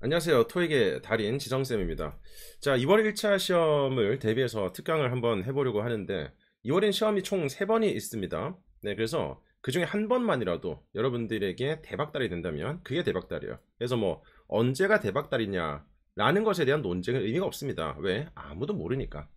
안녕하세요. 토익의 달인 지정쌤입니다. 자, 2월 1차 시험을 대비해서 특강을 한번 해보려고 하는데 2월인 시험이 총 3번이 있습니다. 네, 그래서 그 중에 한 번만이라도 여러분들에게 대박달이 된다면 그게 대박달이에요. 그래서 뭐 언제가 대박달이냐 라는 것에 대한 논쟁은 의미가 없습니다. 왜? 아무도 모르니까.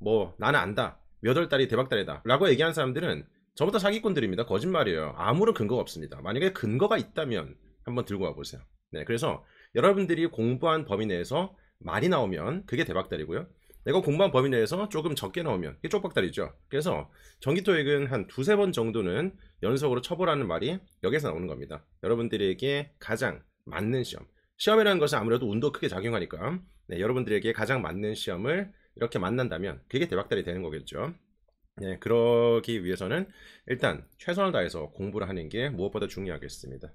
뭐 나는 안다. 몇월 달이 대박달이다. 라고 얘기한 사람들은 전부 다 사기꾼들입니다. 거짓말이에요. 아무런 근거가 없습니다. 만약에 근거가 있다면 한번 들고 와보세요. 네, 그래서 여러분들이 공부한 범위 내에서 많이 나오면 그게 대박달이고요. 내가 공부한 범위 내에서 조금 적게 나오면 이게 쪽박달이죠. 그래서 전기토익은 한 두세 번 정도는 연속으로 쳐보라는 말이 여기서 나오는 겁니다. 여러분들에게 가장 맞는 시험. 시험이라는 것은 아무래도 운도 크게 작용하니까 네, 여러분들에게 가장 맞는 시험을 이렇게 만난다면 그게 대박달이 되는 거겠죠. 네, 그러기 위해서는 일단 최선을 다해서 공부를 하는 게 무엇보다 중요하겠습니다.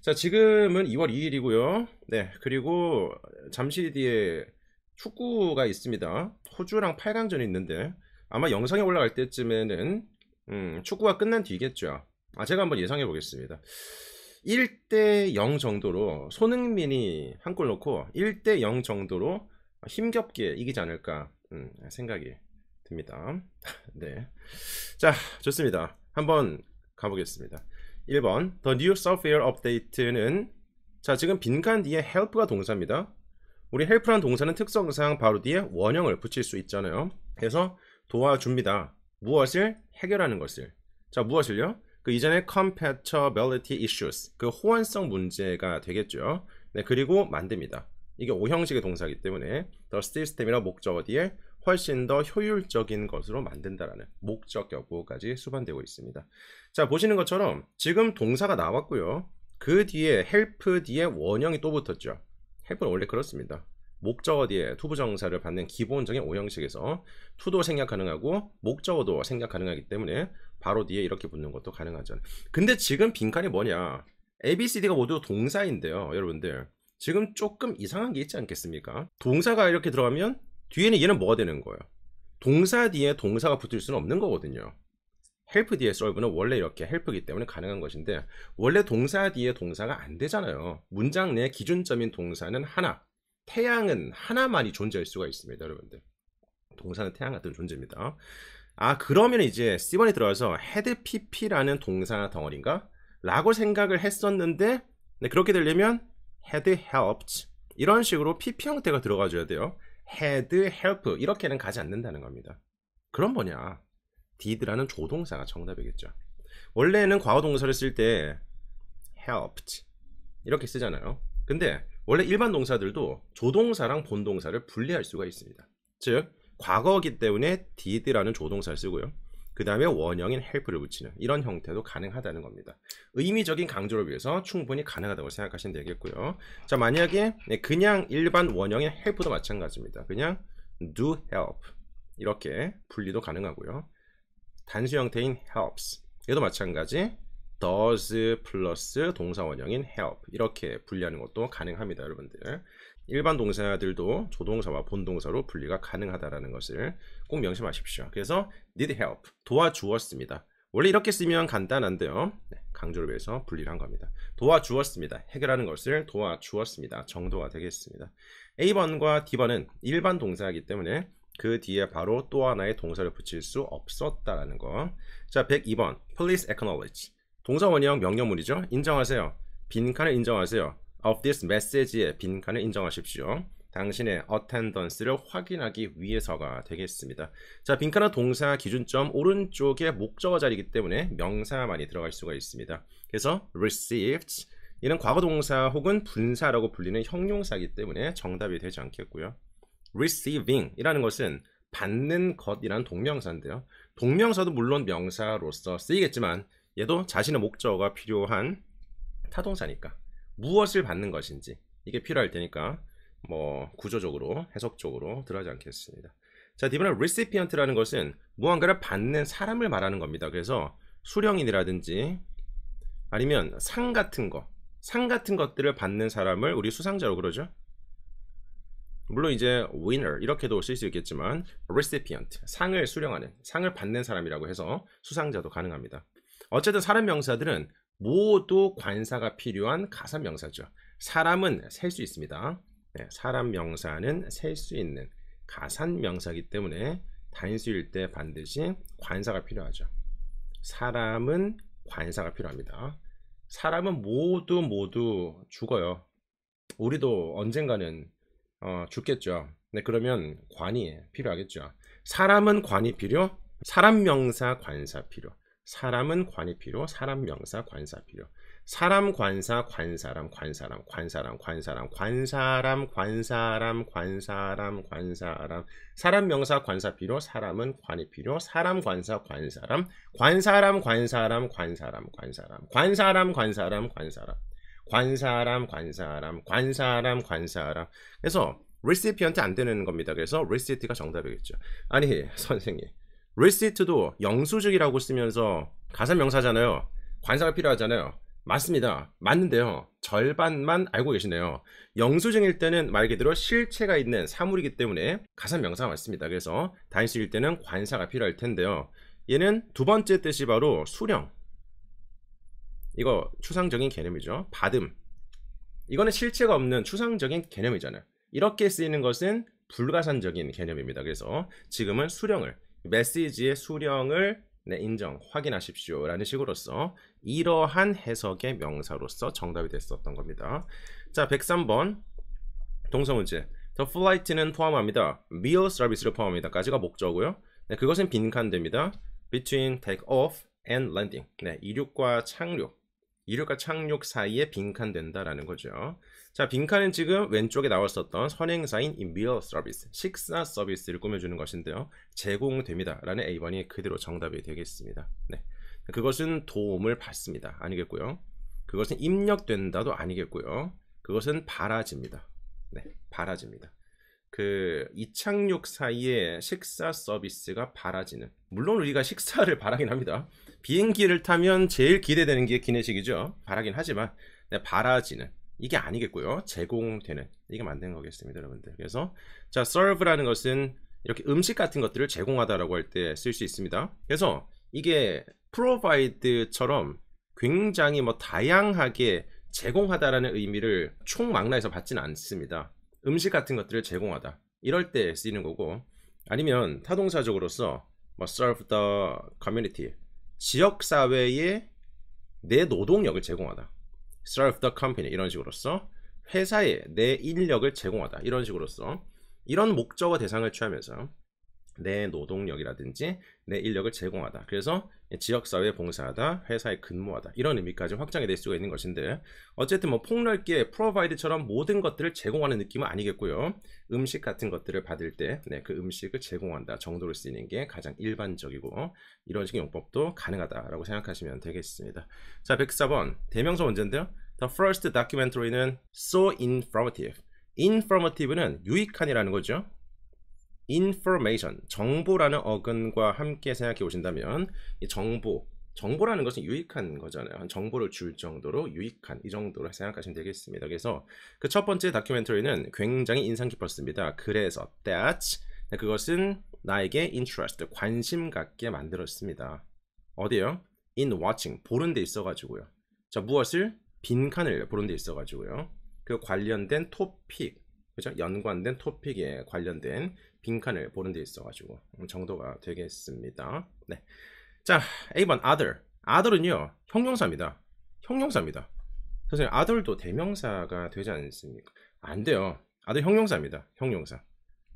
자, 지금은 2월 2일이고요. 네, 그리고 잠시 뒤에 축구가 있습니다. 호주랑 8강전이 있는데 아마 영상에 올라갈 때쯤에는 음, 축구가 끝난 뒤겠죠. 아, 제가 한번 예상해 보겠습니다. 1대 0 정도로 손흥민이 한 골 넣고 1대 0 정도로 힘겹게 이기지 않을까 음, 생각이 듭니다. 네. 자, 좋습니다. 한번 가보겠습니다. 1번 The new software update는 자 지금 빈칸 뒤에 help가 동사입니다. 우리 help란 동사는 특성상 바로 뒤에 원형을 붙일 수 있잖아요. 그래서 도와줍니다. 무엇을 해결하는 것을. 자 무엇을요? 그 이전에 compatibility issues 그 호환성 문제가 되겠죠. 네 그리고 만듭니다. 이게 5형식의 동사이기 때문에 the system이라 목적어 뒤에 훨씬 더 효율적인 것으로 만든다라는 목적 여부까지 수반되고 있습니다. 자, 보시는 것처럼 지금 동사가 나왔고요. 그 뒤에 help 뒤에 원형이 또 붙었죠. help는 원래 그렇습니다. 목적어 뒤에 투부정사를 받는 기본적인 오형식에서 투도 생략 가능하고 목적어도 생략 가능하기 때문에 바로 뒤에 이렇게 붙는 것도 가능하죠. 근데 지금 빈칸이 뭐냐? ABCD가 모두 동사인데요, 여러분들. 지금 조금 이상한 게 있지 않겠습니까? 동사가 이렇게 들어가면 뒤에는 얘는 뭐가 되는 거예요? 동사 뒤에 동사가 붙을 수는 없는 거거든요. help 뒤에 serve는 원래 이렇게 help이기 때문에 가능한 것인데 원래 동사 뒤에 동사가 안 되잖아요. 문장 내 기준점인 동사는 하나, 태양은 하나만이 존재할 수가 있습니다, 여러분들. 동사는 태양 같은 존재입니다. 아 그러면 이제 C번에 들어와서 헤드 pp라는 동사 덩어리인가? 라고 생각을 했었는데 네, 그렇게 되려면 헤드 a d 이런 식으로 pp 형태가 들어가줘야 돼요. had, help 이렇게는 가지 않는다는 겁니다. 그럼 뭐냐? did라는 조동사가 정답이겠죠. 원래는 과거동사를 쓸 때 helped 이렇게 쓰잖아요. 근데 원래 일반 동사들도 조동사랑 본동사를 분리할 수가 있습니다. 즉 과거기 때문에 did라는 조동사를 쓰고요. 그 다음에 원형인 헬프를 붙이는 이런 형태도 가능하다는 겁니다. 의미적인 강조를 위해서 충분히 가능하다고 생각하시면 되겠고요. 자 만약에 네, 그냥 일반 원형인 헬프도 마찬가지입니다. 그냥 do help 이렇게 분리도 가능하고요. 단수 형태인 helps 얘도 마찬가지 does 플러스 동사 원형인 help 이렇게 분리하는 것도 가능합니다 여러분들 일반 동사들도 조동사와 본동사로 분리가 가능하다라는 것을 꼭 명심하십시오. 그래서 need help 도와주었습니다. 원래 이렇게 쓰면 간단한데요. 네, 강조를 위해서 분리를 한 겁니다. 도와주었습니다. 해결하는 것을 도와주었습니다. 정도가 되겠습니다. A번과 D번은 일반 동사이기 때문에 그 뒤에 바로 또 하나의 동사를 붙일 수 없었다라는 거. 자, 102번. Please acknowledge. 동사 원형 명령문이죠. 인정하세요. 빈칸을 인정하세요. of this message의 빈칸을 인정하십시오. 당신의 attendance를 확인하기 위해서가 되겠습니다. 자, 빈칸은 동사 기준점 오른쪽에 목적어 자리이기 때문에 명사만이 들어갈 수가 있습니다. 그래서 received 이는 과거 동사 혹은 분사라고 불리는 형용사이기 때문에 정답이 되지 않겠고요. receiving 이라는 것은 받는 것이라는 동명사인데요. 동명사도 물론 명사로서 쓰이겠지만 얘도 자신의 목적어가 필요한 타동사니까 무엇을 받는 것인지 이게 필요할 테니까 뭐 구조적으로 해석적으로 들어가지 않겠습니다. 자, 디번에 recipient라는 것은 무언가를 받는 사람을 말하는 겁니다. 그래서 수령인이라든지 아니면 상 같은 거, 상 같은 것들을 받는 사람을 우리 수상자로 그러죠. 물론 이제 winner 이렇게도 쓸 수 있겠지만 recipient 상을 수령하는 상을 받는 사람이라고 해서 수상자도 가능합니다. 어쨌든 사람 명사들은 모두 관사가 필요한 가사 명사죠. 사람은 셀 수 있습니다. 네, 사람 명사는 셀 수 있는 가산 명사이기 때문에 단수일 때 반드시 관사가 필요하죠. 사람은 관사가 필요합니다. 사람은 모두 모두 죽어요. 우리도 언젠가는 어, 죽겠죠. 네, 그러면 관이 필요하겠죠. 사람은 관이 필요, 사람 명사 관사 필요. 사람은 관이필요, 사람 명사 관사필요. 사람 관사 관사람 관사람 관사람 관사람 관사람 관사람 관사람 관사람 사람 명사 관사필요, 사람은 관이필요, 사람 관사 관사람 관사람 관사람 관사람 관사람 관사람 관사람 관사람 관사람 관사람 관사람 관사람 그래서 리시피언트 안 되는 겁니다. 그래서 리시트가 정답이겠죠. 아니 선생님 리시트도 영수증이라고 쓰면서 가산명사잖아요. 관사가 필요하잖아요. 맞습니다. 맞는데요. 절반만 알고 계시네요. 영수증일 때는 말 그대로 실체가 있는 사물이기 때문에 가산명사가 맞습니다. 그래서 단식일 때는 관사가 필요할 텐데요. 얘는 두 번째 뜻이 바로 수령. 이거 추상적인 개념이죠. 받음. 이거는 실체가 없는 추상적인 개념이잖아요. 이렇게 쓰이는 것은 불가산적인 개념입니다. 그래서 지금은 수령을 메시지의 수령을 네, 인정, 확인하십시오. 라는 식으로써 이러한 해석의 명사로서 정답이 됐었던 겁니다. 자, 103번 동서문제. The flight는 포함합니다. meal service를 포함합니다. 까지가 목적고요. 이 네, 그것은 빈칸됩니다. between take off and landing. 네, 이륙과 착륙. 이륙과 착륙 사이에 빈칸된다라는 거죠. 자, 빈칸은 지금 왼쪽에 나왔었던 선행사인 인 미러 서비스, 식사 서비스를 꾸며주는 것인데요. 제공됩니다. 라는 a 번이 그대로 정답이 되겠습니다. 네. 그것은 도움을 받습니다. 아니겠고요. 그것은 입력된다도 아니겠고요. 그것은 바라집니다. 네, 바라집니다. 그 이착륙 사이에 식사 서비스가 바라지는 물론 우리가 식사를 바라긴 합니다 비행기를 타면 제일 기대되는 게 기내식이죠 바라긴 하지만 네, 바라지는 이게 아니겠고요. 제공되는 이게 만든 거겠습니다, 여러분들. 그래서 자, serve라는 것은 이렇게 음식 같은 것들을 제공하다라고 할 때 쓸 수 있습니다. 그래서 이게 provide처럼 굉장히 뭐 다양하게 제공하다라는 의미를 총망라해서 받지는 않습니다. 음식 같은 것들을 제공하다. 이럴 때 쓰이는 거고 아니면 타동사적으로서 뭐 serve the community 지역 사회에 내 노동력을 제공하다. serve the company 이런 식으로써 회사에 내 인력을 제공하다 이런 식으로써 이런 목적어 대상을 취하면서 내 노동력이라든지 내 인력을 제공하다. 그래서 지역사회에 봉사하다, 회사에 근무하다. 이런 의미까지 확장이 될 수가 있는 것인데 어쨌든 뭐 폭넓게 프로바이드처럼 모든 것들을 제공하는 느낌은 아니겠고요. 음식 같은 것들을 받을 때그 네, 그 음식을 제공한다 정도를 쓰이는 게 가장 일반적이고 이런 식의 용법도 가능하다라고 생각하시면 되겠습니다. 자, 104번 대명사 언젠데요 The first documentary는 so informative. informative는 유익한이라는 거죠. information 정보라는 어근과 함께 생각해 보신다면 이 정보 정보라는 것은 유익한 거잖아요. 정보를 줄 정도로 유익한 이 정도로 생각하시면 되겠습니다. 그래서 그 첫 번째 다큐멘터리는 굉장히 인상 깊었습니다. 그래서 that 그것은 나에게 interest 관심 갖게 만들었습니다. 어디요? in watching 보는 데 있어가지고요. 자 무엇을 빈칸을 보는 데 있어가지고요. 그 관련된 토픽 그죠? 연관된 토픽에 관련된 빈칸을 보는 데 있어가지고 음, 정도가 되겠습니다. 네. 자, A번 other. other은요, 형용사입니다. 형용사입니다. 선생님, other도 대명사가 되지 않습니까? 안 돼요. other 형용사입니다. 형용사.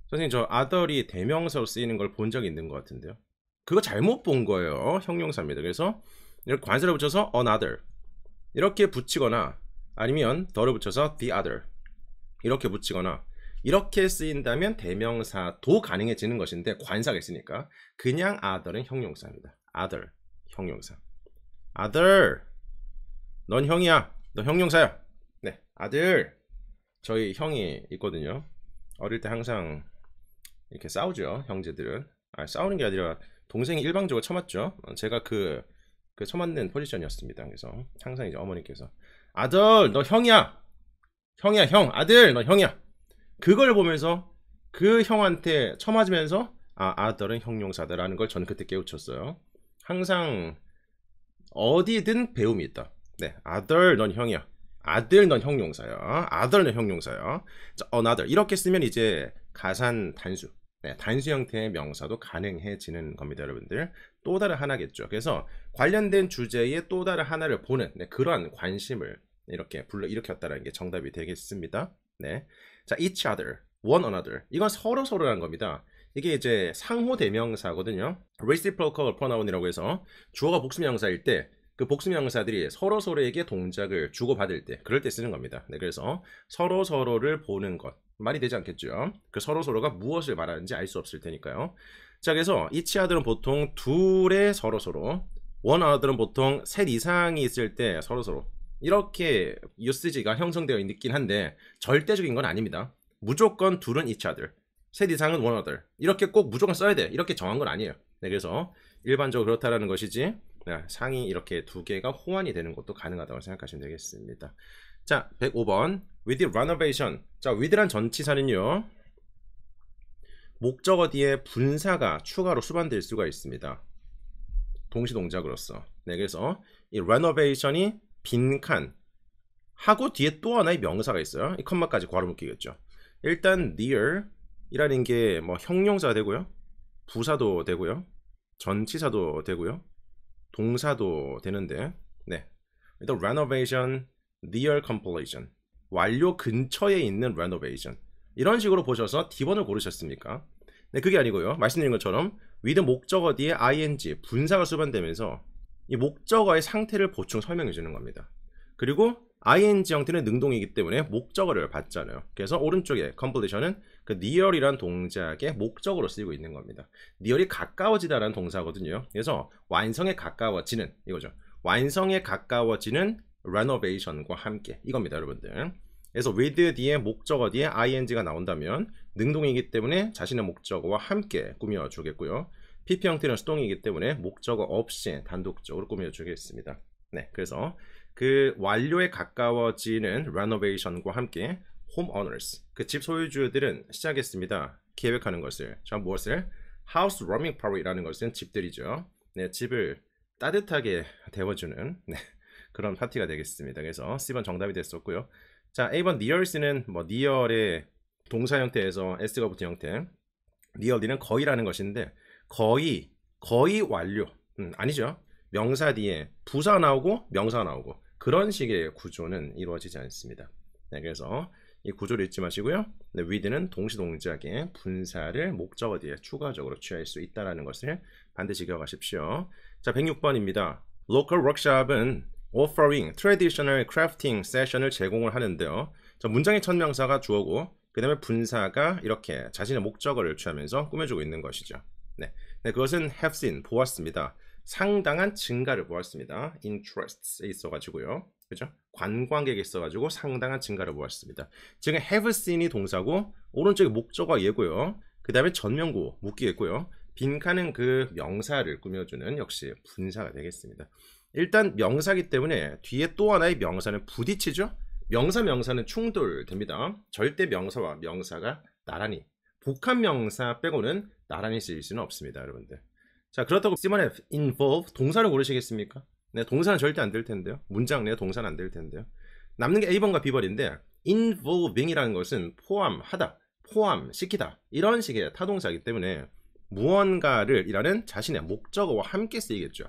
선생님, 저 other이 대명사로 쓰이는 걸 본 적이 있는 것 같은데요. 그거 잘못 본 거예요. 형용사입니다. 그래서 이렇게 관세를 붙여서 another 이렇게 붙이거나 아니면 더를 붙여서 the other 이렇게 붙이거나 이렇게 쓰인다면 대명사도 가능해지는 것인데 관사가 있으니까 그냥 other는 형용사입니다. other 형용사. other 넌 형이야. 너 형용사야. 네. 아들 저희 형이 있거든요. 어릴 때 항상 이렇게 싸우죠. 형제들은. 아, 싸우는 게 아니라 동생이 일방적으로 쳐맞죠. 어, 제가 그, 그 쳐맞는 포지션이었습니다. 그래서 항상 이제 어머니께서 아들 너 형이야. 형이야 형. 아들 너 형이야. 그걸 보면서 그 형한테 쳐맞으면서 아, 아들은 형용사다라는 걸 저는 그때 깨우쳤어요. 항상 어디든 배움이 있다. 네, 아들 넌 형이야. 아들 넌 형용사야. 아들 넌 형용사야. 자, another 어, 이렇게 쓰면 이제 가산 단수. 네, 단수 형태의 명사도 가능해지는 겁니다, 여러분들. 또 다른 하나겠죠. 그래서 관련된 주제의 또 다른 하나를 보는 네, 그런 관심을 이렇게 불러 일으켰다는 게 정답이 되겠습니다. 네. 자, each other, one another. 이건 서로 서로라는 겁니다. 이게 이제 상호 대명사거든요. reciprocal pronoun이라고 해서 주어가 복수명사일 때 그 복수명사들이 서로 서로에게 동작을 주고받을 때 그럴 때 쓰는 겁니다. 네, 그래서 서로 서로를 보는 것 말이 되지 않겠죠. 그 서로 서로가 무엇을 말하는지 알 수 없을 테니까요. 자, 그래서 each other은 보통 둘의 서로 서로, one other은 보통 셋 이상이 있을 때 서로 서로 이렇게 유스지가 형성되어 있긴 한데 절대적인 건 아닙니다. 무조건 둘은 each other, 셋 이상은 one other 이렇게 꼭 무조건 써야 돼 이렇게 정한 건 아니에요. 네, 그래서 일반적으로 그렇다라는 것이지 네, 상이 이렇게 두 개가 호환이 되는 것도 가능하다고 생각하시면 되겠습니다. 자, 105번 with renovation. 자, with란 전치사는요. 목적어 뒤에 분사가 추가로 수반될 수가 있습니다. 동시 동작으로서. 네, 그래서 이 renovation이 빈칸 하고 뒤에 또 하나의 명사가 있어요. 이 컴마까지 괄호 묶이겠죠. 일단 near 이라는 게 뭐형용사 되고요. 부사도 되고요. 전치사도 되고요. 동사도 되는데 네. 일단 renovation, near completion 완료 근처에 있는 renovation 이런 식으로 보셔서 D번을 고르셨습니까? 네, 그게 아니고요. 말씀드린 것처럼 with 목적어 뒤에 ing 분사가 수반되면서 이 목적어의 상태를 보충 설명해 주는 겁니다. 그리고 ing 형태는 능동이기 때문에 목적어를 받잖아요. 그래서 오른쪽에 c o m p 컴플리션은 그 near이란 동작의 목적으로 쓰이고 있는 겁니다. near이 가까워지다라는 동사거든요. 그래서 완성에 가까워지는 이거죠. 완성에 가까워지는 renovation과 함께 이겁니다, 여러분들. 그래서 with 뒤에 목적어 뒤에 ing가 나온다면 능동이기 때문에 자신의 목적어와 함께 꾸며주겠고요. PP 형태는 수동이기 때문에 목적어 없이 단독적으로 꾸며주겠습니다. 네, 그래서 그 완료에 가까워지는 renovation과 함께 homeowners, 그 집 소유주들은 시작했습니다. 계획하는 것을, 자 무엇을? house warming party라는 것은 집들이죠. 네, 집을 따뜻하게 데워주는 네, 그런 파티가 되겠습니다. 그래서 C번 정답이 됐었고요. 자, A번 n e a r 는뭐 near의 동사 형태에서 S가 붙은 형태, nearly는 거의라는 것인데 거의 거의 완료 음, 아니죠 명사 뒤에 부사 나오고 명사 나오고 그런 식의 구조는 이루어지지 않습니다 네, 그래서 이 구조를 잊지 마시고요 네, with는 동시동작의 분사를 목적어 뒤에 추가적으로 취할 수 있다는 것을 반드시 기억하십시오 자 106번입니다 Local Workshop은 offering traditional crafting session을 제공을 하는데요 자, 문장의 첫 명사가 주어고 그 다음에 분사가 이렇게 자신의 목적어를 취하면서 꾸며주고 있는 것이죠 네. 네, 그것은 have seen 보았습니다. 상당한 증가를 보았습니다. interest에 있어가지고요. 그죠? 관광객에 있어가지고 상당한 증가를 보았습니다. 지금 have seen이 동사고 오른쪽에 목적어 예고요. 그 다음에 전명구 묶이겠고요. 빈칸은 그 명사를 꾸며주는 역시 분사가 되겠습니다. 일단 명사기 때문에 뒤에 또 하나의 명사는 부딪히죠. 명사 명사는 충돌됩니다. 절대 명사와 명사가 나란히 복합 명사 빼고는 나란히 쓰일 수는 없습니다 여러분들 자 그렇다고 시몬의 involve 동사를 고르시겠습니까? 네 동사는 절대 안 될 텐데요 문장 내 동사는 안 될 텐데요 남는 게 A번과 B번인데 involving이라는 것은 포함하다 포함시키다 이런 식의 타동사이기 때문에 무언가를 이라는 자신의 목적어와 함께 쓰이겠죠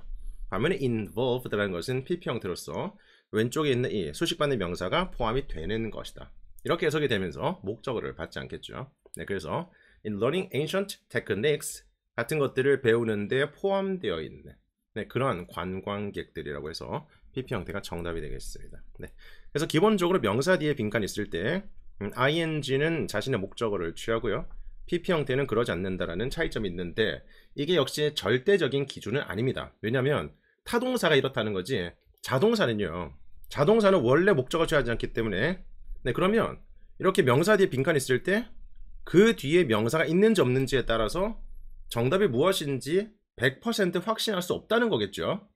반면에 involved라는 것은 PP 형태로서 왼쪽에 있는 이 수식받는 명사가 포함이 되는 것이다 이렇게 해석이 되면서 목적어를 받지 않겠죠 네 그래서 in learning ancient techniques 같은 것들을 배우는데 포함되어 있는 네, 그런 관광객들이라고 해서 PP 형태가 정답이 되겠습니다. 네. 그래서 기본적으로 명사 뒤에 빈칸 있을 때 음, ing는 자신의 목적어를 취하고요. PP 형태는 그러지 않는다라는 차이점이 있는데 이게 역시 절대적인 기준은 아닙니다. 왜냐하면 타동사가 이렇다는 거지 자동사는요. 자동사는 원래 목적어 취하지 않기 때문에 네 그러면 이렇게 명사 뒤에 빈칸 있을 때그 뒤에 명사가 있는지 없는지에 따라서 정답이 무엇인지 100% 확신할 수 없다는 거겠죠.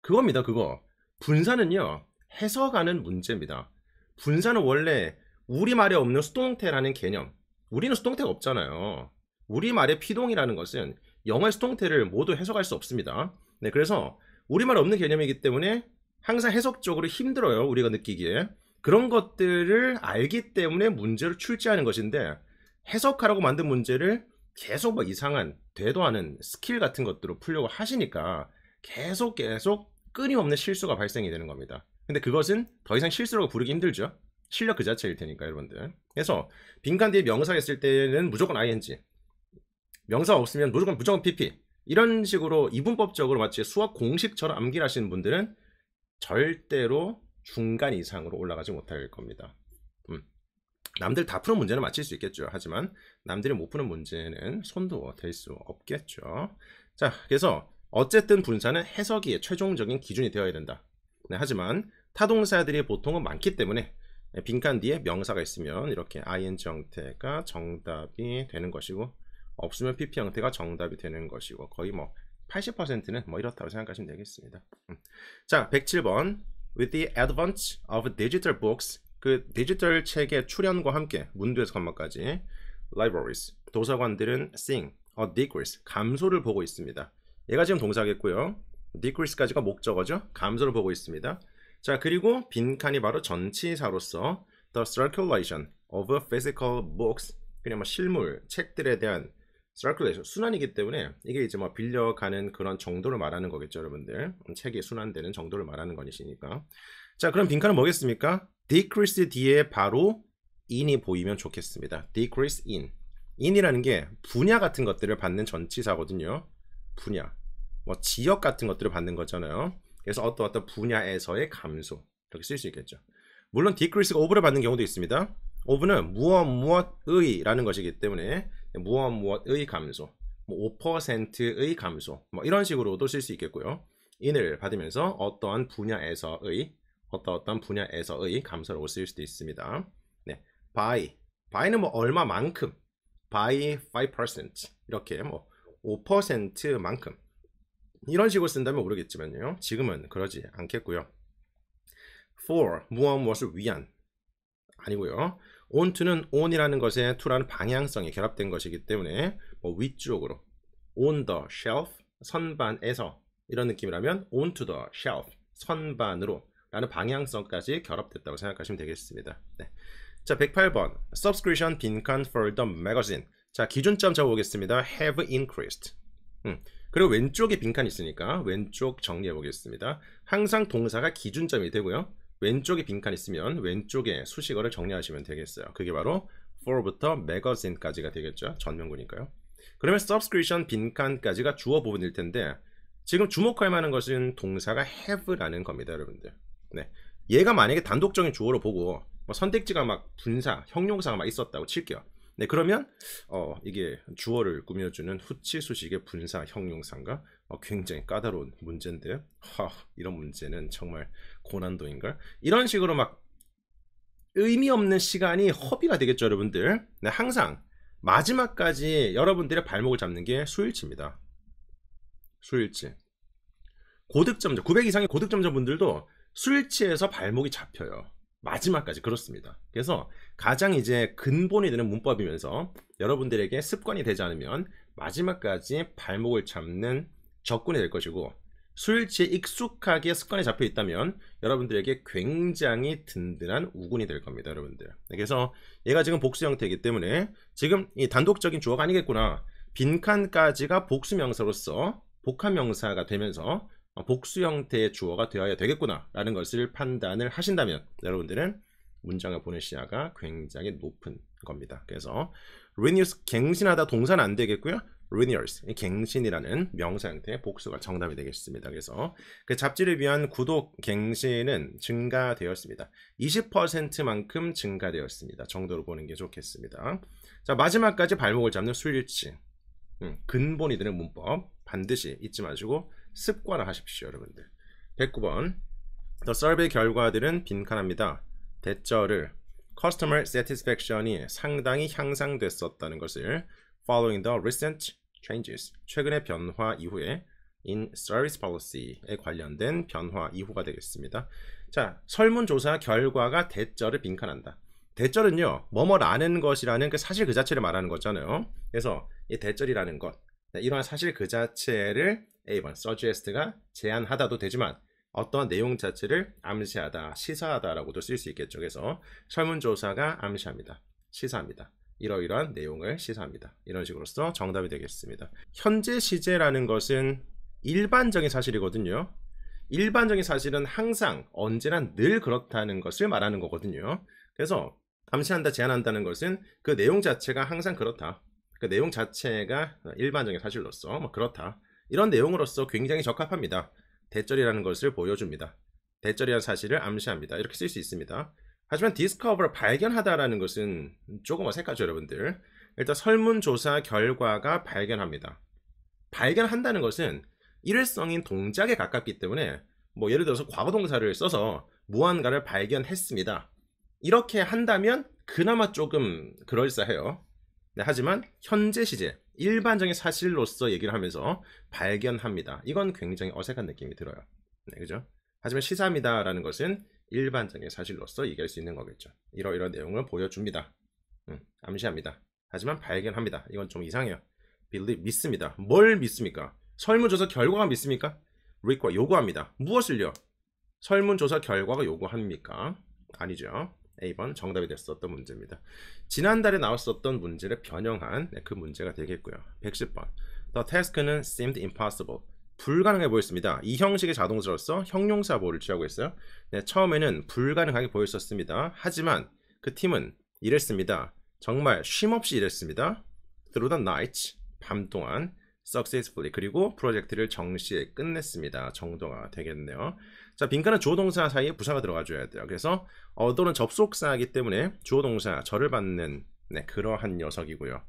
그겁니다, 그거. 분사는요, 해석하는 문제입니다. 분사는 원래 우리말에 없는 수동태라는 개념. 우리는 수동태가 없잖아요. 우리말의 피동이라는 것은 영어의 수동태를 모두 해석할 수 없습니다. 네, 그래서 우리말 없는 개념이기 때문에 항상 해석적으로 힘들어요. 우리가 느끼기에. 그런 것들을 알기 때문에 문제를 출제하는 것인데 해석하라고 만든 문제를 계속 막 이상한 되도 않은 스킬 같은 것들로 풀려고 하시니까 계속 계속 끊임없는 실수가 발생이 되는 겁니다. 근데 그것은 더 이상 실수라고 부르기 힘들죠. 실력 그 자체일 테니까 여러분들. 그래서 빈칸 뒤에 명사 했을 때는 무조건 ing. 명사 없으면 무조건 무조건 pp. 이런 식으로 이분법적으로 마치 수학 공식처럼 암기를 하시는 분들은 절대로 중간 이상으로 올라가지 못할 겁니다. 남들 다 푸는 문제는 맞힐 수 있겠죠. 하지만 남들이 못 푸는 문제는 손도 될 수 없겠죠. 자, 그래서 어쨌든 분사는 해석이 최종적인 기준이 되어야 된다. 네, 하지만 타동사들이 보통은 많기 때문에 빈칸 뒤에 명사가 있으면 이렇게 ing 형태가 정답이 되는 것이고 없으면 pp 형태가 정답이 되는 것이고 거의 뭐 80%는 뭐 이렇다고 생각하시면 되겠습니다. 음. 자, 107번 With the advent of digital books 그 디지털 책의 출연과 함께 문두에서 건마까지 libraries 도서관들은 seeing a 어, decrease 감소를 보고 있습니다. 얘가 지금 동사겠고요. decrease까지가 목적어죠. 감소를 보고 있습니다. 자 그리고 빈칸이 바로 전치사로서 the circulation of physical books 그냥 뭐 실물 책들에 대한 circulation 순환이기 때문에 이게 이제 뭐 빌려가는 그런 정도를 말하는 거겠죠 여러분들 책이 순환되는 정도를 말하는 것이니까 자 그럼 빈칸은 뭐겠습니까 decrease 뒤에 바로 in이 보이면 좋겠습니다. decrease in. in이라는 게 분야 같은 것들을 받는 전치사거든요. 분야. 뭐 지역 같은 것들을 받는 거잖아요. 그래서 어떤 어떤 분야에서의 감소. 이렇게 쓸 수 있겠죠. 물론 decrease가 o v 를 받는 경우도 있습니다. o v 는 무엇 무엇의라는 것이기 때문에 무엇 무엇의 감소. 뭐 5%의 감소. 뭐 이런 식으로도 쓸 수 있겠고요. 인을 받으면서 어떠한 분야에서의 어떤 어떤 분야에서의 감소를 쓰일 수도 있습니다. 네, by by는 뭐 얼마만큼 by 5% 이렇게 뭐 5%만큼 이런 식으로 쓴다면 모르겠지만요. 지금은 그러지 않겠고요. for 무엇 무엇을 위한 아니고요. onto는 on이라는 것에 to라는 방향성이 결합된 것이기 때문에 뭐 위쪽으로 on the shelf 선반에서 이런 느낌이라면 onto the shelf 선반으로 라는 방향성까지 결합됐다고 생각하시면 되겠습니다. 네. 자 108번 Subscription 빈칸 folder magazine 자 기준점 잡아보겠습니다 have increased 음. 그리고 왼쪽에 빈칸 있으니까 왼쪽 정리해 보겠습니다. 항상 동사가 기준점이 되고요. 왼쪽에 빈칸 있으면 왼쪽에 수식어를 정리하시면 되겠어요. 그게 바로 for부터 magazine까지가 되겠죠. 전명구니까요. 그러면 subscription 빈칸까지가 주어 부분일 텐데 지금 주목할 만한 것은 동사가 have라는 겁니다, 여러분들. 네. 얘가 만약에 단독적인 주어로 보고 뭐 선택지가 막 분사, 형용사가 막 있었다고 칠게요. 네, 그러면 어, 이게 주어를 꾸며주는 후치 수식의 분사 형용사인가? 어, 굉장히 까다로운 문제인데, 하, 이런 문제는 정말 고난도인걸. 이런 식으로 막 의미 없는 시간이 허비가 되겠죠, 여러분들. 네, 항상 마지막까지 여러분들의 발목을 잡는 게 수일치입니다. 수일치. 고득점자, 900 이상의 고득점자분들도 술 취해서 발목이 잡혀요. 마지막까지 그렇습니다. 그래서 가장 이제 근본이 되는 문법이면서 여러분들에게 습관이 되지 않으면 마지막까지 발목을 잡는 적군이될 것이고 술취에 익숙하게 습관이 잡혀 있다면 여러분들에게 굉장히 든든한 우군이 될 겁니다 여러분들 네, 그래서 얘가 지금 복수 형태이기 때문에 지금 이 단독적인 주어가 아니겠구나 빈칸까지가 복수 명사로서 복합 명사가 되면서 어, 복수 형태의 주어가 되어야 되겠구나라는 것을 판단을 하신다면 여러분들은 문장을 보는 시야가 굉장히 높은 겁니다. 그래서 루니우스 갱신하다 동사는 안 되겠고요. 루니얼스 갱신이라는 명사 형태의 복수가 정답이 되겠습니다. 그래서 그 잡지를 위한 구독 갱신은 증가되었습니다. 20%만큼 증가되었습니다. 정도로 보는 게 좋겠습니다. 자 마지막까지 발목을 잡는 스일치 음, 근본이 되는 문법 반드시 잊지 마시고 습관화하십시오, 여러분들. 109번. 더 서베이 결과들은 빈칸합니다. 대절을 customer satisfaction이 상당히 향상됐었다는 것을 following the recent changes 최근의 변화 이후에 in service policy에 관련된 변화 이후가 되겠습니다. 자, 설문조사 결과가 대절을 빈칸한다. 대절은요, 뭐뭐라는 것이라는 그 사실 그 자체를 말하는 거잖아요. 그래서 이 대절이라는 것, 네, 이러한 사실 그 자체를 A번 suggest가 제안하다도 되지만 어떠한 내용 자체를 암시하다, 시사하다라고도 쓸 수 있겠죠. 그래서 설문조사가 암시합니다. 시사합니다. 이러이러한 내용을 시사합니다. 이런 식으로서 정답이 되겠습니다. 현재 시제라는 것은 일반적인 사실이거든요. 일반적인 사실은 항상 언제나 늘 그렇다는 것을 말하는 거거든요. 그래서 암시한다, 제안한다는 것은 그 내용 자체가 항상 그렇다. 그 내용 자체가 일반적인 사실로서 뭐 그렇다 이런 내용으로서 굉장히 적합합니다. 대절이라는 것을 보여줍니다. 대절이란 사실을 암시합니다. 이렇게 쓸 수 있습니다. 하지만 디스커버를 발견하다라는 것은 조금 어색하죠 여러분들. 일단 설문조사 결과가 발견합니다. 발견한다는 것은 일회성인 동작에 가깝기 때문에 뭐 예를 들어서 과거동사를 써서 무언가를 발견했습니다. 이렇게 한다면 그나마 조금 그럴싸해요. 네, 하지만 현재 시제 일반적인 사실로서 얘기를 하면서 발견합니다. 이건 굉장히 어색한 느낌이 들어요. 네, 그죠? 하지만 시사입니다라는 것은 일반적인 사실로서 얘기할 수 있는 거겠죠. 이러이러 내용을 보여줍니다. 음, 암시합니다. 하지만 발견합니다. 이건 좀 이상해요. believe 믿습니다. 뭘 믿습니까? 설문조사 결과가 믿습니까? require 요구합니다. 무엇을요? 설문조사 결과가 요구합니까? 아니죠. A번 정답이 됐었던 문제입니다. 지난달에 나왔었던 문제를 변형한 네, 그 문제가 되겠고요. 110번. The task는 seemed impossible. 불가능해 보였습니다. 이 형식의 자동수로서 형용사 보호를 취하고 있어요. 네, 처음에는 불가능하게 보였었습니다. 하지만 그 팀은 이랬습니다 정말 쉼없이 이랬습니다 Through the night, 밤 동안, successfully, 그리고 프로젝트를 정시에 끝냈습니다. 정도가 되겠네요. 자, 빈칸은 주어 동사 사이에 부사가 들어가 줘야 돼요. 그래서 어도는 접속사이기 때문에 주어 동사 절을 받는 네, 그러한 녀석이고요.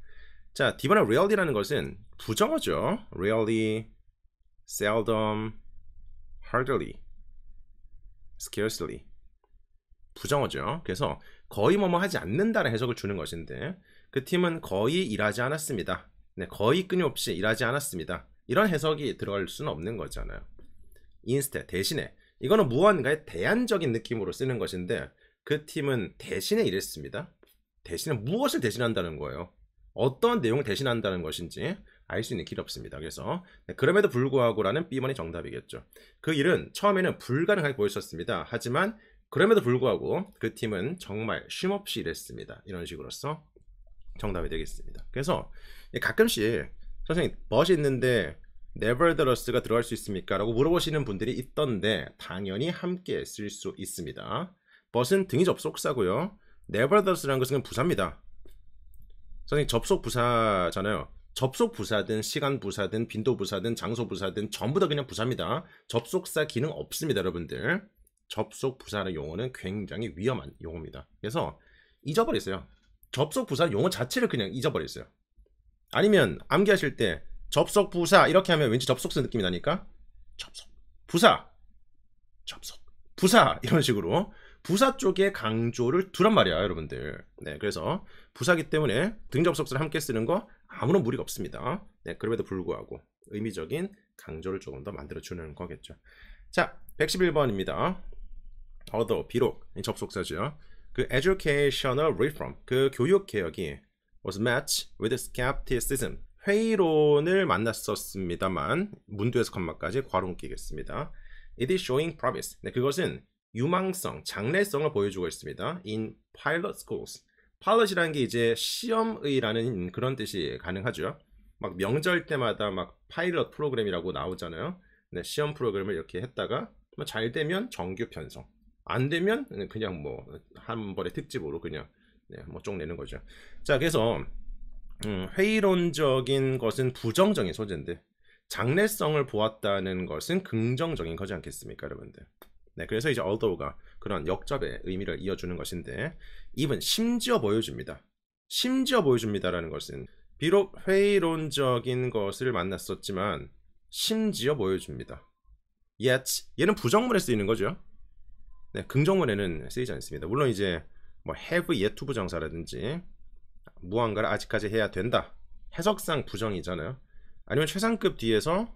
자, 디바나 really라는 것은 부정어죠. really, seldom, hardly, scarcely. 부정어죠. 그래서 거의 뭐 뭐 하지 않는다는 해석을 주는 것인데 그 팀은 거의 일하지 않았습니다. 네, 거의 끊임없이 일하지 않았습니다. 이런 해석이 들어갈 수는 없는 거잖아요. 인스테 대신에 이거는 무언가의 대안적인 느낌으로 쓰는 것인데 그 팀은 대신에 이랬습니다. 대신에 무엇을 대신한다는 거예요. 어떠한 내용을 대신한다는 것인지 알 수 있는 길이 없습니다. 그래서 네, 그럼에도 불구하고라는 B번이 정답이겠죠. 그 일은 처음에는 불가능하게 보였었습니다. 하지만 그럼에도 불구하고 그 팀은 정말 쉼없이 일했습니다. 이런 식으로서 정답이 되겠습니다. 그래서 예, 가끔씩 선생님 멋이 있는데 nevertheless가 들어갈 수 있습니까? 라고 물어보시는 분들이 있던데 당연히 함께 쓸 수 있습니다. but은 등이 접속사고요. nevertheless라는 것은 부사입니다. 선생님 접속 부사잖아요. 접속 부사든 시간 부사든 빈도 부사든 장소 부사든 전부 다 그냥 부사입니다. 접속사 기능 없습니다, 여러분들. 접속 부사라는 용어는 굉장히 위험한 용어입니다. 그래서 잊어버리세요. 접속 부사 용어 자체를 그냥 잊어버리세요. 아니면 암기하실 때 접속 부사 이렇게 하면 왠지 접속사 느낌이 나니까 접속 부사 접속 부사 이런 식으로 부사 쪽에 강조를 두란 말이야 여러분들 네 그래서 부사기 때문에 등접속사를 함께 쓰는 거 아무런 무리가 없습니다 네 그럼에도 불구하고 의미적인 강조를 조금 더 만들어 주는 거겠죠 자 111번입니다 a l 비록 접속사죠 그 educational reform 그 교육 개혁이 was met with skepticism 회의론을 만났었습니다만 문두에서 컴마까지 괄호 끼겠습니다. It is showing promise. 네, 그것은 유망성, 장래성을 보여주고 있습니다. In pilot schools. pilot이라는 게 이제 시험의라는 그런 뜻이 가능하죠. 막 명절 때마다 막 파일럿 프로그램이라고 나오잖아요. 네, 시험 프로그램을 이렇게 했다가 뭐 잘 되면 정규 편성, 안 되면 그냥 뭐 한 번의 특집으로 그냥 네, 뭐 쪽내는 거죠. 자, 그래서 음, 회의론적인 것은 부정적인 소재인데 장래성을 보았다는 것은 긍정적인 거지 않겠습니까, 여러분들? 네, 그래서 이제 although가 그런 역접의 의미를 이어주는 것인데 입은 심지어 보여줍니다. 심지어 보여줍니다라는 것은 비록 회의론적인 것을 만났었지만 심지어 보여줍니다. yet 얘는 부정문에 쓰이는 거죠. 네, 긍정문에는 쓰이지 않습니다. 물론 이제 뭐 have yet to 부정사라든지 무언가를 아직까지 해야 된다. 해석상 부정이잖아요. 아니면 최상급 뒤에서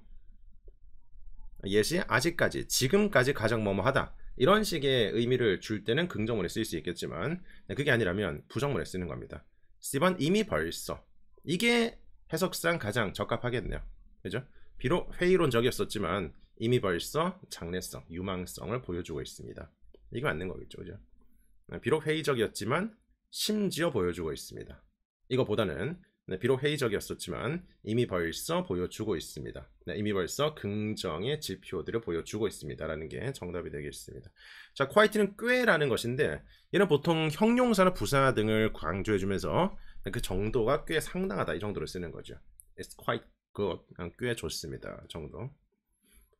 예시 아직까지 지금까지 가장 뭐뭐하다 이런 식의 의미를 줄 때는 긍정문에 쓰일 수 있겠지만 네, 그게 아니라면 부정문에 쓰는 겁니다. 1 0번 이미 벌써 이게 해석상 가장 적합하겠네요. 그죠? 비록 회의론적이었었지만 이미 벌써 장래성, 유망성을 보여주고 있습니다. 이게 맞는 거겠죠. 그죠? 네, 비록 회의적이었지만 심지어 보여주고 있습니다. 이거보다는 네, 비록 회의적이었었지만 이미 벌써 보여주고 있습니다. 네, 이미 벌써 긍정의 지표들을 보여주고 있습니다라는 게 정답이 되겠습니다. 자, q u i e 는 꽤라는 것인데 얘는 보통 형용사나 부사 등을 강조해주면서 그 정도가 꽤 상당하다 이정도를 쓰는 거죠. It's quite good, 음, 꽤 좋습니다 정도.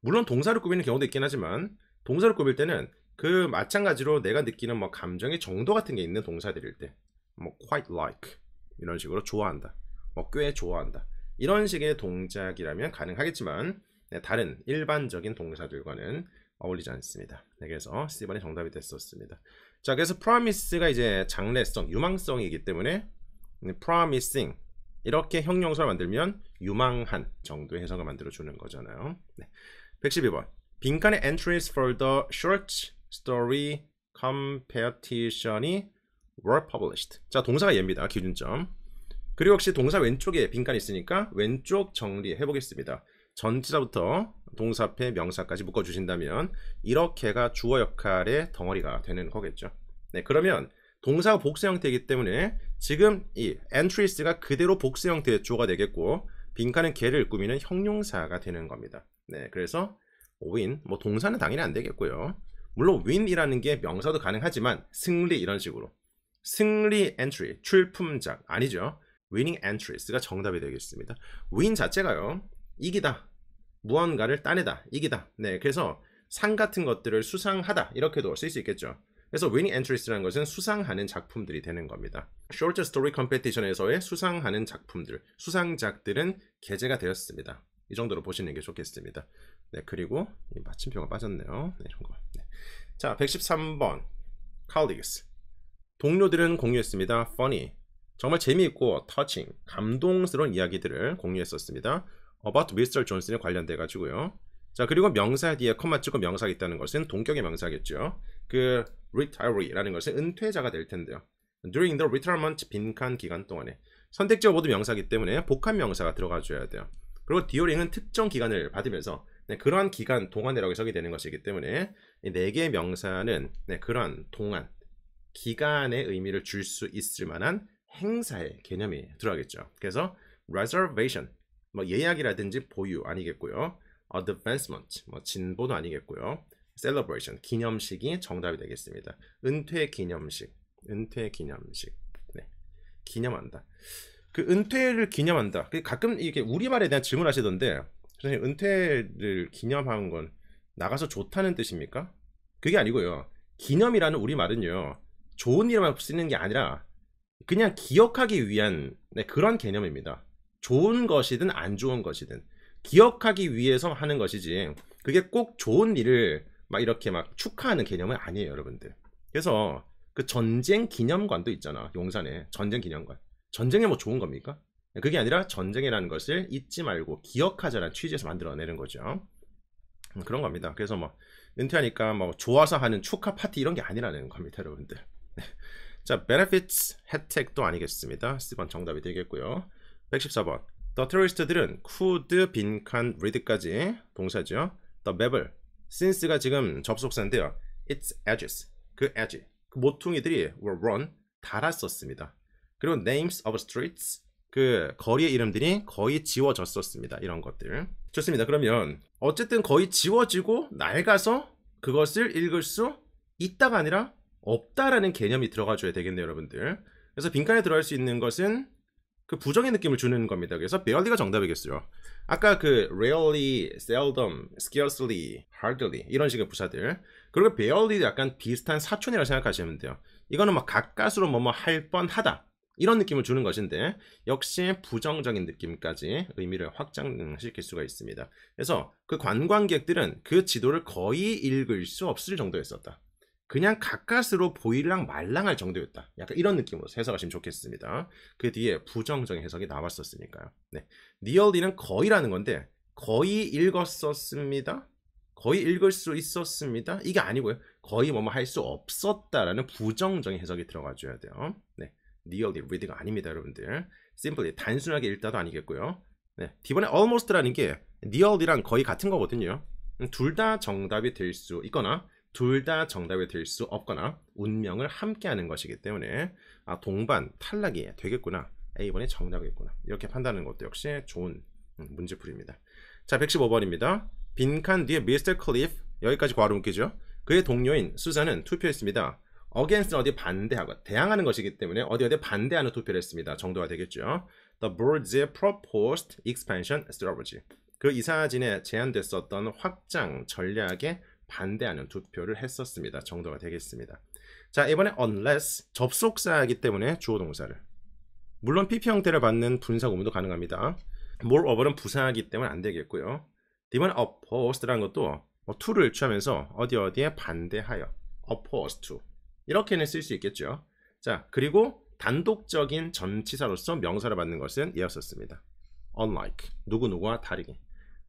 물론 동사를 꾸미는 경우도 있긴 하지만 동사를 꾸밀 때는 그 마찬가지로 내가 느끼는 뭐 감정의 정도 같은 게 있는 동사들일 때뭐 quite like 이런 식으로 좋아한다 뭐 꽤 좋아한다 이런 식의 동작이라면 가능하겠지만 네, 다른 일반적인 동사들과는 어울리지 않습니다 네, 그래서 C번이 정답이 됐었습니다 자 그래서 promise가 이제 장래성 유망성이기 때문에 네, promising 이렇게 형용사를 만들면 유망한 정도의 해석을 만들어 주는 거잖아요 네. 112번 빈칸의 entries for the short story competition이 were published. 자, 동사가 예입니다 기준점. 그리고 역시 동사 왼쪽에 빈칸이 있으니까 왼쪽 정리해 보겠습니다. 전치사부터 동사 앞에 명사까지 묶어 주신다면 이렇게가 주어 역할의 덩어리가 되는 거겠죠. 네, 그러면 동사가 복수 형태이기 때문에 지금 이 entries가 그대로 복수 형태의 주어가 되겠고 빈칸은 개를 꾸미는 형용사가 되는 겁니다. 네, 그래서 win 뭐 동사는 당연히 안 되겠고요. 물론 win이라는 게 명사도 가능하지만 승리 이런 식으로 승리 entry 출품작 아니죠. winning entries가 정답이 되겠습니다. win 자체가요. 이기다. 무언가를 따내다. 이기다. 네. 그래서 상 같은 것들을 수상하다. 이렇게도 쓸 수 있겠죠. 그래서 winning entries라는 것은 수상하는 작품들이 되는 겁니다. short story competition에서의 수상하는 작품들, 수상작들은 게재가 되었습니다. 이 정도로 보시는 게 좋겠습니다. 네, 그리고 이 마침표가 빠졌네요. 네, 이런 거. 네. 자, 113번. colleagues. 동료들은 공유했습니다. funny. 정말 재미있고 touching, 감동스러운 이야기들을 공유했었습니다. about Mr. Johnson에 관련돼 가지고요. 자, 그리고 명사 뒤에 컴마 찍고 명사가 있다는 것은 동격의 명사겠죠. 그 retiree라는 것은 은퇴자가 될 텐데요. during the retirement 빈칸 기간 동안에 선택지가 모두 명사기 때문에 복합 명사가 들어가 줘야 돼요. 그리고 디오링은 특정 기간을 받으면서 네, 그러한 기간 동안이라고 해석이 되는 것이기 때문에 네 개의 명사는 네, 그러한 동안 기간의 의미를 줄 수 있을 만한 행사의 개념이 들어가겠죠. 그래서 reservation 뭐 예약이라든지 보유 아니겠고요. advancement 뭐 진보도 아니겠고요. celebration 기념식이 정답이 되겠습니다. 은퇴 기념식 은퇴 기념식 네. 기념한다. 그 은퇴를 기념한다. 그 가끔 이게 우리말에 대한 질문 하시던데 선생님 은퇴를 기념한 건 나가서 좋다는 뜻입니까? 그게 아니고요. 기념이라는 우리 말은요. 좋은 일만 쓰는 게 아니라 그냥 기억하기 위한 네, 그런 개념입니다. 좋은 것이든 안 좋은 것이든 기억하기 위해서 하는 것이지 그게 꼭 좋은 일을 막 이렇게 막 축하하는 개념은 아니에요, 여러분들. 그래서 그 전쟁 기념관도 있잖아, 용산에 전쟁 기념관. 전쟁에 뭐 좋은 겁니까? 그게 아니라 전쟁이라는 것을 잊지 말고 기억하자라는 취지에서 만들어내는 거죠. 음, 그런 겁니다. 그래서 뭐 은퇴하니까 뭐 좋아서 하는 축하 파티 이런 게 아니라는 겁니다, 여러분들. 자, benefits 혜택도 아니겠습니다. 10번 정답이 되겠고요. 114번. The terrorist들은 could, 빈칸, read까지 동사죠. The b a b p 을 since가 지금 접속사인데요. Its edges, 그 edge, 그 모퉁이들이 were run, 달았었습니다. 그리고 names of streets, 그 거리의 이름들이 거의 지워졌었습니다. 이런 것들. 좋습니다. 그러면 어쨌든 거의 지워지고 낡아서 그것을 읽을 수 있다가 아니라 없다라는 개념이 들어가줘야 되겠네요, 여러분들. 그래서 빈칸에 들어갈 수 있는 것은 그 부정의 느낌을 주는 겁니다. 그래서 barely가 정답이겠어요. 아까 그 rarely, seldom, scarcely, hardly 이런 식의 부사들. 그리고 barely도 약간 비슷한 사촌이라고 생각하시면 돼요. 이거는 막 가까스로 뭐뭐 할 뻔하다. 이런 느낌을 주는 것인데 역시 부정적인 느낌까지 의미를 확장시킬 수가 있습니다. 그래서 그 관광객들은 그 지도를 거의 읽을 수 없을 정도였었다. 그냥 가까스로 보일랑 말랑할 정도였다. 약간 이런 느낌으로 해석하시면 좋겠습니다. 그 뒤에 부정적인 해석이 나왔었으니까요. 네. n e a 는 거의라는 건데 거의 읽었었습니다. 거의 읽을 수 있었습니다. 이게 아니고요. 거의 뭐 뭐 할 수 없었다라는 부정적인 해석이 들어가줘야 돼요. 네. n 얼리리 l 가 아닙니다 여러분들 심플리 단순하게 읽다도 아니겠고요 네, 이번에 almost라는 게 n 얼리랑 거의 같은 거거든요 음, 둘다 정답이 될 수 있거나 둘 다 정답이 될 수 없거나 운명을 함께하는 것이기 때문에 아 동반 탈락이 되겠구나 a 번에 정답이겠구나 이렇게 판단하는 것도 역시 좋은 음, 문제풀입니다자 115번입니다 빈칸 뒤에 Mr. Cliff 여기까지 과로 묶기죠 그의 동료인 수사는 투표했습니다 against는 어디 반대하고 대항하는 것이기 때문에 어디 어디 반대하는 투표를 했습니다. 정도가 되겠죠. The board's proposed expansion strategy. 그 이사진에 제안됐었던 확장 전략에 반대하는 투표를 했었습니다. 정도가 되겠습니다. 자, 이번에 unless 접속사이기 때문에 주어 동사를 물론 PP 형태를 받는 분사 구문도 가능합니다. moreover는 부사하기 때문에 안 되겠고요. 이번에 opposed라는 것도 뭐 to를 취하면서 어디 어디에 반대하여 opposed to 이렇게는 쓸 수 있겠죠. 자, 그리고 단독적인 전치사로서 명사를 받는 것은 이었었습니다. unlike 누구누구와 다르게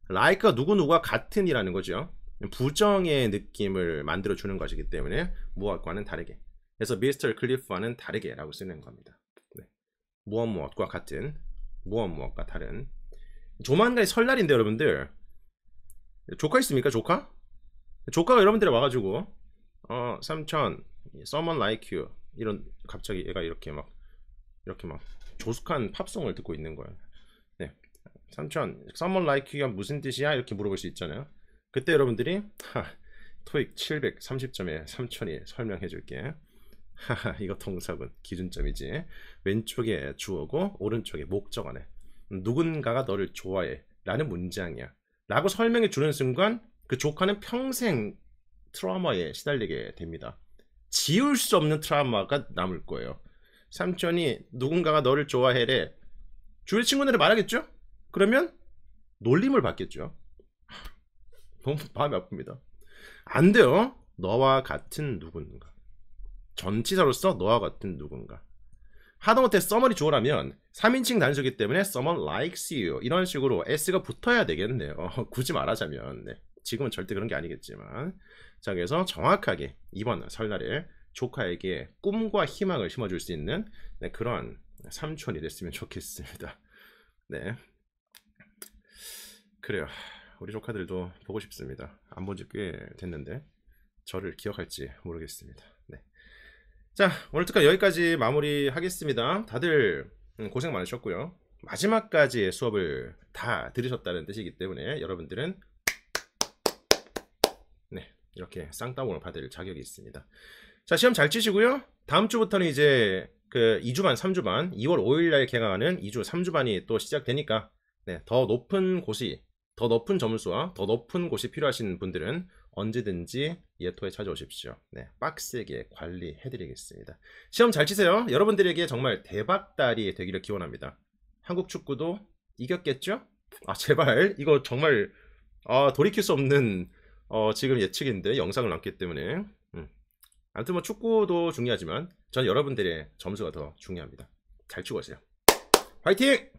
like가 누구누구와 같은이라는 거죠. 부정의 느낌을 만들어 주는 것이기 때문에 무엇과는 다르게. 그래서 미스터 클리프와는 다르게라고 쓰는 겁니다. 네. 무엇 무엇과 같은 무엇 무엇과 다른 조만간이 설날인데 여러분들 조카 있습니까 조카? 조카가 여러분들이 와가지고 어 삼촌 예, Someone Like You 이런 갑자기 얘가 이렇게 막 이렇게 막 조숙한 팝송을 듣고 있는 거예요. 네, 삼촌 Someone Like You가 무슨 뜻이야? 이렇게 물어볼 수 있잖아요. 그때 여러분들이 하, 토익 730점에 삼촌이 설명해 줄게. 하하 이거 동사분 기준점이지 왼쪽에 주어고 오른쪽에 목적어네 누군가가 너를 좋아해 라는 문장이야 라고 설명해 주는 순간 그 조카는 평생 트라우마에 시달리게 됩니다 지울 수 없는 트라우마가 남을 거예요. 삼촌이 누군가가 너를 좋아해래. 주위 친구들이 말하겠죠? 그러면 놀림을 받겠죠. 너무 마음이 아픕니다. 안 돼요. 너와 같은 누군가. 전치사로서 너와 같은 누군가. 하다못해 써머리 주어라면 3인칭 단수기 때문에 someone likes you 이런 식으로 s가 붙어야 되겠네요. 굳이 말하자면. 네. 지금은 절대 그런 게 아니겠지만 자 그래서 정확하게 이번 설날에 조카에게 꿈과 희망을 심어줄 수 있는 네, 그런 삼촌이 됐으면 좋겠습니다. 네. 그래요. 우리 조카들도 보고 싶습니다. 안본지꽤 됐는데 저를 기억할지 모르겠습니다. 네. 자, 오늘 특강 여기까지 마무리하겠습니다. 다들 음, 고생 많으셨고요. 마지막까지의 수업을 다 들으셨다는 뜻이기 때문에 여러분들은 이렇게 쌍따옴을 받을 자격이 있습니다. 자, 시험 잘 치시고요. 다음 주부터는 이제 그 2주반, 3주반, 2월 5일 날 개강하는 2주, 3주반이 또 시작되니까 네, 더 높은 곳이, 더 높은 점수와 더 높은 곳이 필요하신 분들은 언제든지 예토에 찾아오십시오. 네, 빡세게 관리해드리겠습니다. 시험 잘 치세요. 여러분들에게 정말 대박달이 되기를 기원합니다. 한국 축구도 이겼겠죠? 아, 제발. 이거 정말, 아, 돌이킬 수 없는 어, 지금 예측인데 영상을 남기 때문에 음. 아무튼 뭐 축구도 중요하지만 전 여러분들의 점수가 더 중요합니다. 잘축구하세요 화이팅!